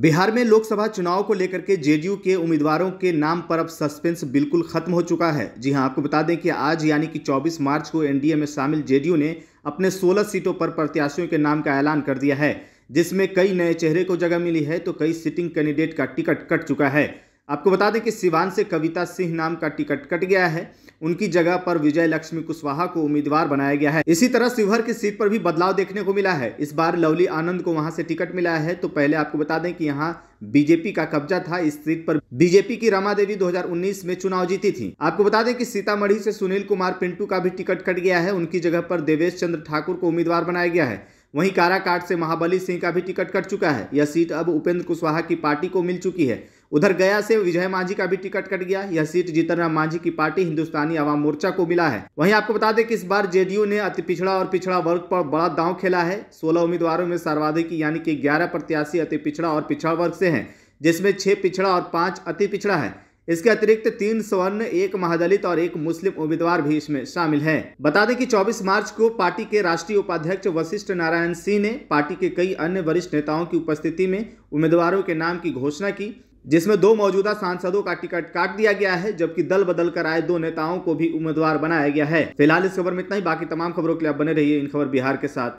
बिहार में लोकसभा चुनाव को लेकर के जेडीयू के उम्मीदवारों के नाम पर अब सस्पेंस बिल्कुल खत्म हो चुका है जी हां आपको बता दें कि आज यानी कि 24 मार्च को एनडीए में शामिल जेडीयू ने अपने 16 सीटों पर प्रत्याशियों के नाम का ऐलान कर दिया है जिसमें कई नए चेहरे को जगह मिली है तो कई सिटिंग कैंडिडेट का टिकट कट चुका है आपको बता दें कि सिवान से कविता सिंह नाम का टिकट कट गया है उनकी जगह पर विजय लक्ष्मी कुशवाहा को उम्मीदवार बनाया गया है इसी तरह शिवहर की सीट पर भी बदलाव देखने को मिला है इस बार लवली आनंद को वहां से टिकट मिला है तो पहले आपको बता दें कि यहाँ बीजेपी का कब्जा था इस सीट पर बीजेपी की रमा देवी 2019 में चुनाव जीती थी आपको बता दें कि सीतामढ़ी से सुनील कुमार पिंटू का भी टिकट कट गया है उनकी जगह पर देवेश चंद्र ठाकुर को उम्मीदवार बनाया गया है वहीं काराकाट से महाबली सिंह का भी टिकट कट चुका है यह सीट अब उपेंद्र कुशवाहा की पार्टी को मिल चुकी है उधर गया से विजय मांझी का भी टिकट कट गया यह सीट जीतनराम मांझी की पार्टी हिंदुस्तानी आवाम मोर्चा को मिला है वहीं आपको बता दें कि इस बार जेडीयू ने अति पिछड़ा और पिछड़ा वर्ग पर बड़ा दांव खेला है सोलह उम्मीदवारों में सर्वाधिक यानी कि ग्यारह प्रत्याशी अति पिछड़ा और पिछड़ा वर्ग से है जिसमें छह पिछड़ा और पांच अति पिछड़ा है इसके अतिरिक्त तीन स्वर्ण एक महादलित और एक मुस्लिम उम्मीदवार भी इसमें शामिल हैं। बता दें कि 24 मार्च को पार्टी के राष्ट्रीय उपाध्यक्ष वशिष्ठ नारायण सिंह ने पार्टी के कई अन्य वरिष्ठ नेताओं की उपस्थिति में उम्मीदवारों के नाम की घोषणा की जिसमें दो मौजूदा सांसदों का टिकट काट दिया गया है जबकि दल बदल कर आए दो नेताओं को भी उम्मीदवार बनाया गया है फिलहाल इस खबर में इतना ही बाकी तमाम खबरों के लिए आप बने रहिए इन खबर बिहार के साथ